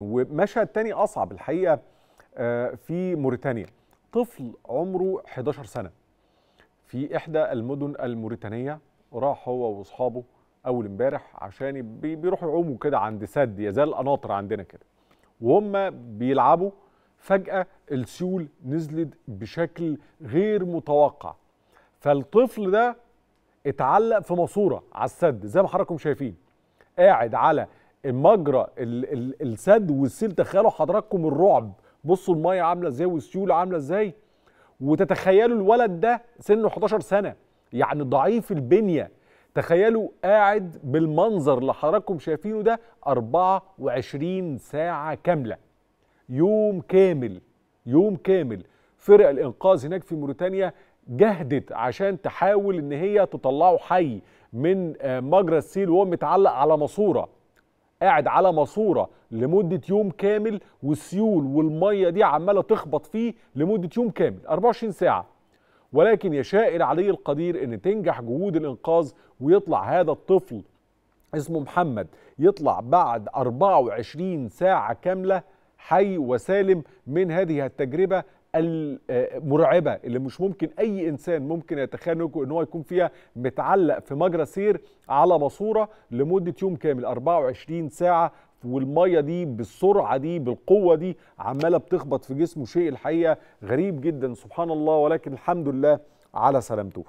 ومشهد تاني اصعب الحقيقه آه، في موريتانيا طفل عمره 11 سنه في احدى المدن الموريتانيه راح هو واصحابه اول امبارح عشان بيروحوا يعوموا كده عند سد يزال القناطر عندنا كده وهم بيلعبوا فجاه السيول نزلت بشكل غير متوقع فالطفل ده اتعلق في ماسوره على السد زي ما حضراتكم شايفين قاعد على المجرى السد والسيل تخيلوا حضراتكم الرعب بصوا الميه عامله ازاي والسيول عامله ازاي وتتخيلوا الولد ده سنه 11 سنه يعني ضعيف البنيه تخيلوا قاعد بالمنظر اللي حضراتكم شايفينه ده 24 ساعه كامله يوم كامل يوم كامل فرق الانقاذ هناك في موريتانيا جهدت عشان تحاول ان هي تطلعه حي من آه، مجرى السيل وهو متعلق على ماسوره قاعد على ماسوره لمده يوم كامل والسيول والميه دي عماله تخبط فيه لمده يوم كامل 24 ساعه ولكن يشاء العلي القدير ان تنجح جهود الانقاذ ويطلع هذا الطفل اسمه محمد يطلع بعد 24 ساعه كامله حي وسالم من هذه التجربه المرعبه آه، اللي مش ممكن اي انسان ممكن يتخانق ان هو يكون فيها متعلق في مجرى سير على ماسوره لمده يوم كامل 24 ساعه والميه دي بالسرعه دي بالقوه دي عماله بتخبط في جسمه شيء الحقيقه غريب جدا سبحان الله ولكن الحمد لله على سلامته